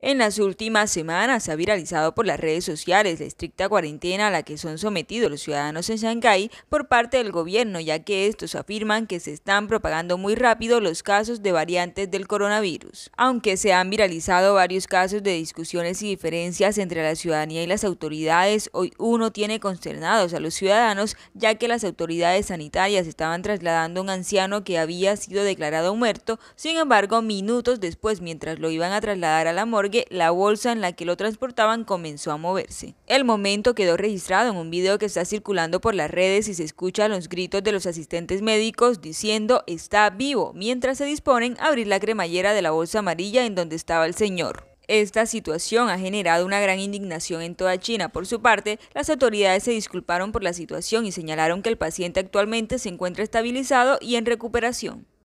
En las últimas semanas se ha viralizado por las redes sociales la estricta cuarentena a la que son sometidos los ciudadanos en Shanghái por parte del gobierno, ya que estos afirman que se están propagando muy rápido los casos de variantes del coronavirus. Aunque se han viralizado varios casos de discusiones y diferencias entre la ciudadanía y las autoridades, hoy uno tiene consternados a los ciudadanos, ya que las autoridades sanitarias estaban trasladando a un anciano que había sido declarado muerto, sin embargo, minutos después, mientras lo iban a trasladar a la morgue, la bolsa en la que lo transportaban comenzó a moverse. El momento quedó registrado en un video que está circulando por las redes y se escuchan los gritos de los asistentes médicos diciendo está vivo, mientras se disponen a abrir la cremallera de la bolsa amarilla en donde estaba el señor. Esta situación ha generado una gran indignación en toda China. Por su parte, las autoridades se disculparon por la situación y señalaron que el paciente actualmente se encuentra estabilizado y en recuperación.